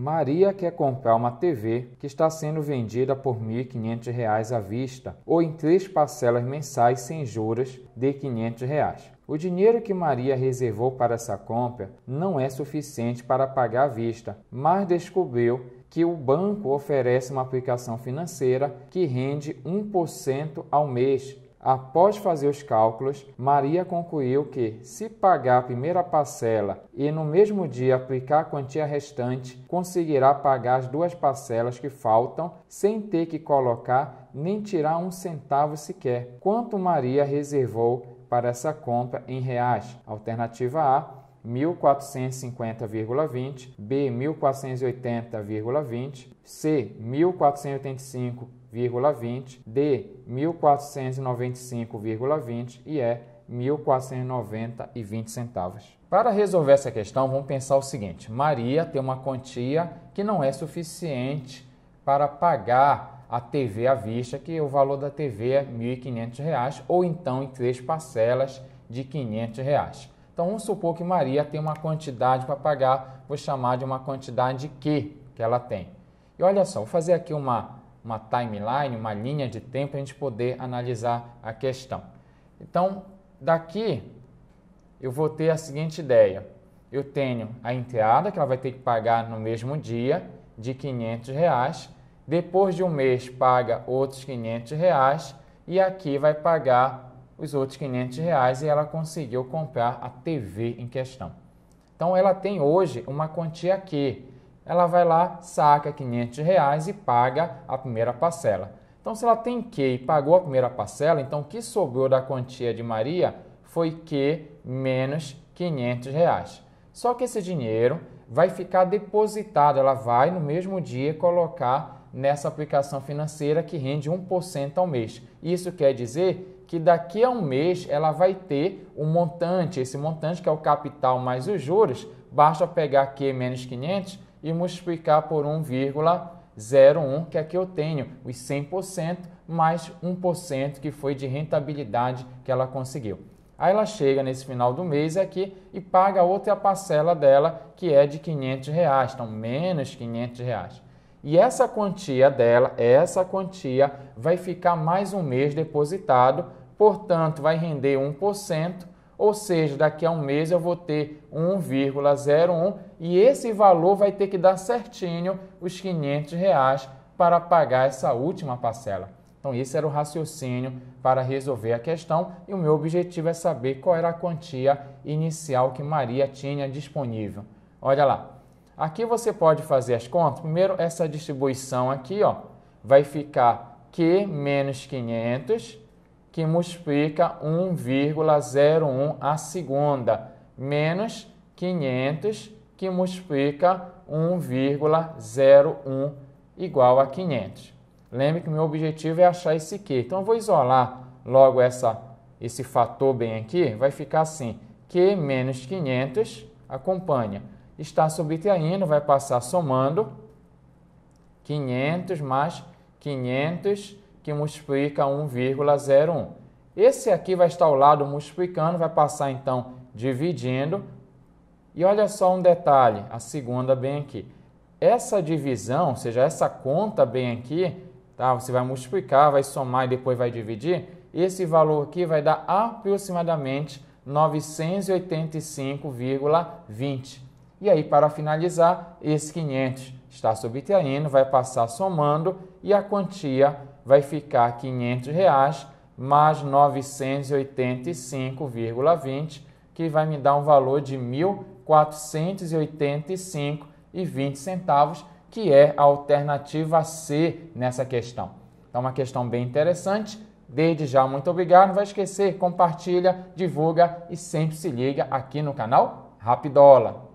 Maria quer comprar uma TV que está sendo vendida por R$ 1.500 à vista ou em três parcelas mensais sem juros de R$ 500. Reais. O dinheiro que Maria reservou para essa compra não é suficiente para pagar à vista, mas descobriu que o banco oferece uma aplicação financeira que rende 1% ao mês Após fazer os cálculos, Maria concluiu que, se pagar a primeira parcela e no mesmo dia aplicar a quantia restante, conseguirá pagar as duas parcelas que faltam sem ter que colocar nem tirar um centavo sequer. Quanto Maria reservou para essa compra em reais? Alternativa A, 1450,20, B 1480,20, C 1485,20, D 1495,20 e E 1.490,20 centavos. Para resolver essa questão, vamos pensar o seguinte: Maria tem uma quantia que não é suficiente para pagar a TV à vista, que o valor da TV é R$ 1.500, ou então em três parcelas de R$ 500. Reais. Então vamos supor que Maria tem uma quantidade para pagar, vou chamar de uma quantidade Q que ela tem. E olha só, vou fazer aqui uma, uma timeline, uma linha de tempo para a gente poder analisar a questão. Então, daqui eu vou ter a seguinte ideia. Eu tenho a entrada, que ela vai ter que pagar no mesmo dia, de 500 reais. Depois de um mês, paga outros 500 reais. E aqui vai pagar os outros 500 reais e ela conseguiu comprar a TV em questão. Então ela tem hoje uma quantia que ela vai lá, saca 500 reais e paga a primeira parcela. Então se ela tem que e pagou a primeira parcela, então o que sobrou da quantia de Maria foi que menos 500 reais. Só que esse dinheiro vai ficar depositado, ela vai no mesmo dia colocar nessa aplicação financeira que rende 1% ao mês. Isso quer dizer que daqui a um mês ela vai ter um montante, esse montante que é o capital mais os juros, basta pegar aqui menos 500 e multiplicar por 1,01, que é aqui eu tenho os 100% mais 1% que foi de rentabilidade que ela conseguiu. Aí ela chega nesse final do mês aqui e paga outra parcela dela, que é de 500 reais, então menos 500 reais. E essa quantia dela, essa quantia vai ficar mais um mês depositado portanto, vai render 1%, ou seja, daqui a um mês eu vou ter 1,01 e esse valor vai ter que dar certinho os 500 reais para pagar essa última parcela. Então, esse era o raciocínio para resolver a questão, e o meu objetivo é saber qual era a quantia inicial que Maria tinha disponível. Olha lá, aqui você pode fazer as contas. Primeiro, essa distribuição aqui ó, vai ficar Q menos 500 que multiplica 1,01 a segunda, menos 500, que multiplica 1,01 igual a 500. Lembre que o meu objetivo é achar esse Q. Então, eu vou isolar logo essa, esse fator bem aqui. Vai ficar assim, Q menos 500, acompanha. Está subtraindo, vai passar somando. 500 mais 500 que multiplica 1,01. Esse aqui vai estar ao lado multiplicando, vai passar então dividindo. E olha só um detalhe, a segunda bem aqui. Essa divisão, ou seja, essa conta bem aqui, tá? Você vai multiplicar, vai somar e depois vai dividir. Esse valor aqui vai dar aproximadamente 985,20. E aí, para finalizar, esse 500 está subtraindo, vai passar somando e a quantia vai ficar R$ 500 reais mais 985,20, que vai me dar um valor de R$ 1.485,20, que é a alternativa C nessa questão. Então, uma questão bem interessante. Desde já, muito obrigado. Não vai esquecer, compartilha, divulga e sempre se liga aqui no canal Rapidola.